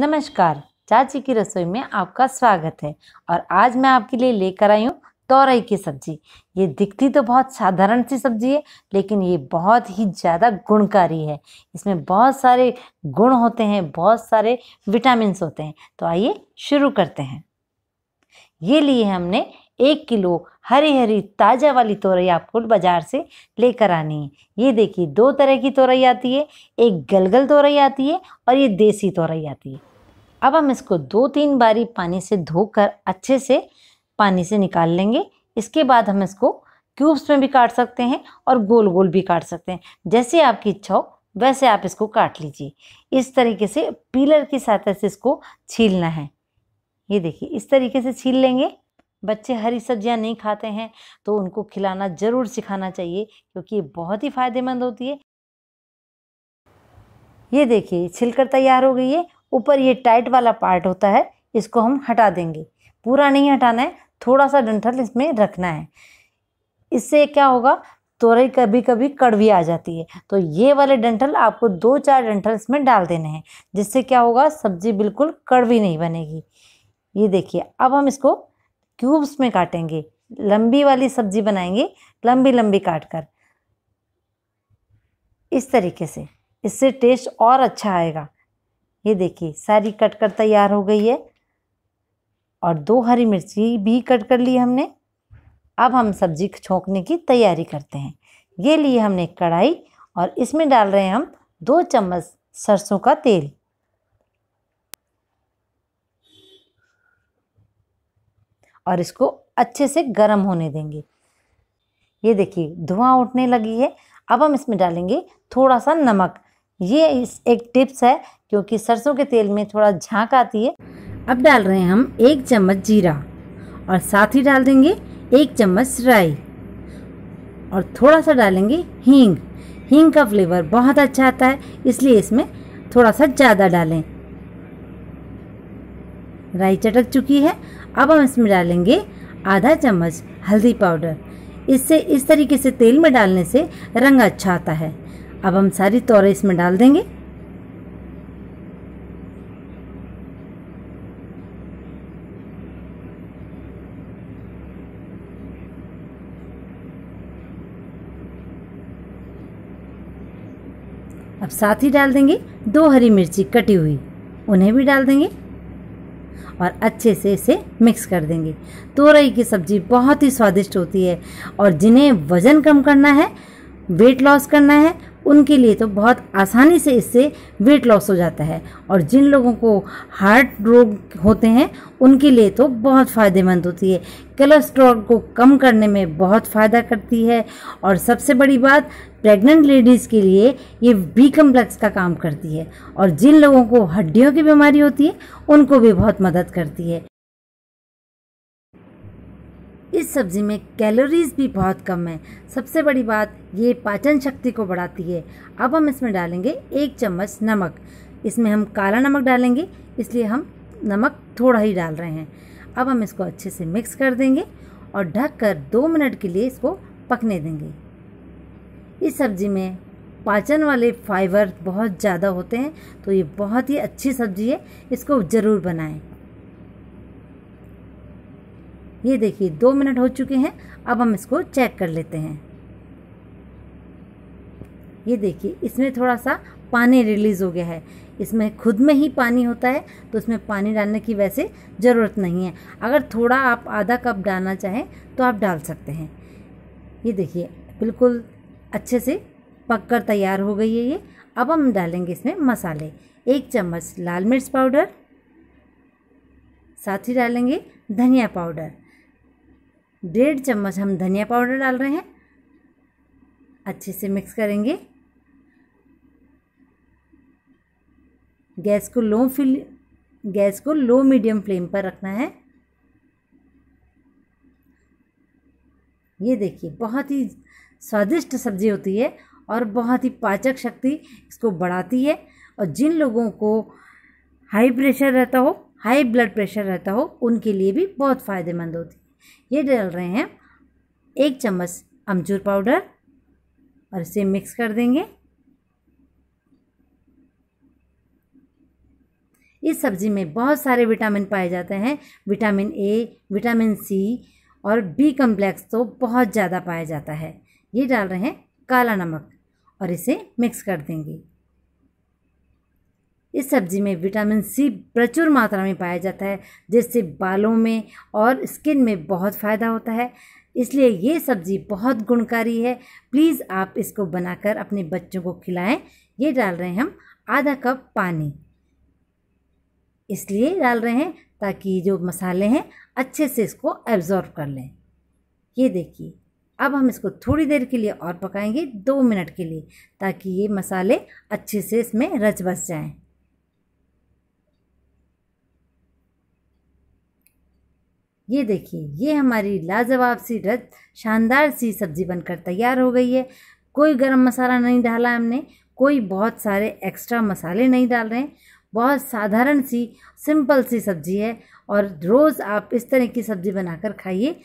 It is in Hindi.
नमस्कार चाची की रसोई में आपका स्वागत है और आज मैं आपके लिए लेकर आई हूँ तोरई की सब्जी ये दिखती तो बहुत साधारण सी सब्जी है लेकिन ये बहुत ही ज़्यादा गुणकारी है इसमें बहुत सारे गुण होते हैं बहुत सारे विटामिन होते हैं तो आइए शुरू करते हैं ये लिए हमने एक किलो हरी हरी ताज़ा वाली तोरई आपको बाज़ार से लेकर आनी है ये देखिए दो तरह की तोरई आती है एक गलगल तोरई आती है और ये देसी तोरई आती है अब हम इसको दो तीन बारी पानी से धोकर अच्छे से पानी से निकाल लेंगे इसके बाद हम इसको क्यूब्स में भी काट सकते हैं और गोल गोल भी काट सकते हैं जैसे आपकी इच्छा हो वैसे आप इसको काट लीजिए इस तरीके से पीलर की सहायता से इसको छीलना है ये देखिए इस तरीके से छील लेंगे बच्चे हरी सब्जियां नहीं खाते हैं तो उनको खिलाना ज़रूर सिखाना चाहिए क्योंकि ये बहुत ही फ़ायदेमंद होती है ये देखिए छिलकर तैयार हो गई है ऊपर ये टाइट वाला पार्ट होता है इसको हम हटा देंगे पूरा नहीं हटाना है थोड़ा सा डंठल इसमें रखना है इससे क्या होगा तोरई कभी कभी कड़वी आ जाती है तो ये वाले डंठल आपको दो चार डंठल इसमें डाल देने हैं जिससे क्या होगा सब्जी बिल्कुल कड़वी नहीं बनेगी ये देखिए अब हम इसको क्यूब्स में काटेंगे लंबी वाली सब्जी बनाएंगे लंबी लंबी काट कर इस तरीके से इससे टेस्ट और अच्छा आएगा ये देखिए सारी कट कर तैयार हो गई है और दो हरी मिर्ची भी कट कर ली हमने अब हम सब्जी छोंकने की तैयारी करते हैं ये लिए हमने कढ़ाई और इसमें डाल रहे हैं हम दो चम्मच सरसों का तेल और इसको अच्छे से गर्म होने देंगे ये देखिए धुआं उठने लगी है अब हम इसमें डालेंगे थोड़ा सा नमक ये इस एक टिप्स है क्योंकि सरसों के तेल में थोड़ा झाँक आती है अब डाल रहे हैं हम एक चम्मच जीरा और साथ ही डाल देंगे एक चम्मच राई और थोड़ा सा डालेंगे हींग हींग का फ्लेवर बहुत अच्छा आता है इसलिए इसमें थोड़ा सा ज़्यादा डालें राई चटक चुकी है अब हम इसमें डालेंगे आधा चम्मच हल्दी पाउडर इससे इस तरीके से तेल में डालने से रंग अच्छा आता है अब हम सारी तौरे इसमें डाल देंगे अब साथ ही डाल देंगे दो हरी मिर्ची कटी हुई उन्हें भी डाल देंगे और अच्छे से इसे मिक्स कर देंगे तोरई की सब्ज़ी बहुत ही स्वादिष्ट होती है और जिन्हें वज़न कम करना है वेट लॉस करना है उनके लिए तो बहुत आसानी से इससे वेट लॉस हो जाता है और जिन लोगों को हार्ट रोग होते हैं उनके लिए तो बहुत फ़ायदेमंद होती है कोलेस्ट्रॉल को कम करने में बहुत फ़ायदा करती है और सबसे बड़ी बात प्रेग्नेंट लेडीज़ के लिए ये बी कम्प्लेक्स का काम करती है और जिन लोगों को हड्डियों की बीमारी होती है उनको भी बहुत मदद करती है इस सब्ज़ी में कैलोरीज भी बहुत कम है सबसे बड़ी बात ये पाचन शक्ति को बढ़ाती है अब हम इसमें डालेंगे एक चम्मच नमक इसमें हम काला नमक डालेंगे इसलिए हम नमक थोड़ा ही डाल रहे हैं अब हम इसको अच्छे से मिक्स कर देंगे और ढक कर दो मिनट के लिए इसको पकने देंगे इस सब्ज़ी में पाचन वाले फाइबर बहुत ज़्यादा होते हैं तो ये बहुत ही अच्छी सब्ज़ी है इसको ज़रूर बनाएं ये देखिए दो मिनट हो चुके हैं अब हम इसको चेक कर लेते हैं ये देखिए इसमें थोड़ा सा पानी रिलीज़ हो गया है इसमें खुद में ही पानी होता है तो इसमें पानी डालने की वैसे ज़रूरत नहीं है अगर थोड़ा आप आधा कप डालना चाहें तो आप डाल सकते हैं ये देखिए बिल्कुल अच्छे से पक कर तैयार हो गई है ये अब हम डालेंगे इसमें मसाले एक चम्मच लाल मिर्च पाउडर साथ ही डालेंगे धनिया पाउडर डेढ़ चम्मच हम धनिया पाउडर डाल रहे हैं अच्छे से मिक्स करेंगे गैस को लो फिल गैस को लो मीडियम फ्लेम पर रखना है ये देखिए बहुत ही स्वादिष्ट सब्ज़ी होती है और बहुत ही पाचक शक्ति इसको बढ़ाती है और जिन लोगों को हाई प्रेशर रहता हो हाई ब्लड प्रेशर रहता हो उनके लिए भी बहुत फ़ायदेमंद होती है ये डाल रहे हैं एक चम्मच अमचूर पाउडर और इसे मिक्स कर देंगे इस सब्ज़ी में बहुत सारे विटामिन पाए जाते हैं विटामिन ए विटामिन सी और बी कम्प्लेक्स तो बहुत ज़्यादा पाया जाता है ये डाल रहे हैं काला नमक और इसे मिक्स कर देंगे इस सब्जी में विटामिन सी प्रचुर मात्रा में पाया जाता है जिससे बालों में और स्किन में बहुत फ़ायदा होता है इसलिए ये सब्ज़ी बहुत गुणकारी है प्लीज़ आप इसको बनाकर अपने बच्चों को खिलाएं ये डाल रहे हैं हम आधा कप पानी इसलिए डाल रहे हैं ताकि जो मसाले हैं अच्छे से इसको एब्ज़ॉर्ब कर लें ये देखिए अब हम इसको थोड़ी देर के लिए और पकाएंगे दो मिनट के लिए ताकि ये मसाले अच्छे से इसमें रच बस जाएं ये देखिए ये हमारी लाजवाब सी रद शानदार सी सब्ज़ी बनकर तैयार हो गई है कोई गरम मसाला नहीं डाला हमने कोई बहुत सारे एक्स्ट्रा मसाले नहीं डाल रहे हैं बहुत साधारण सी सिंपल सी सब्ज़ी है और रोज़ आप इस तरह की सब्ज़ी बनाकर खाइए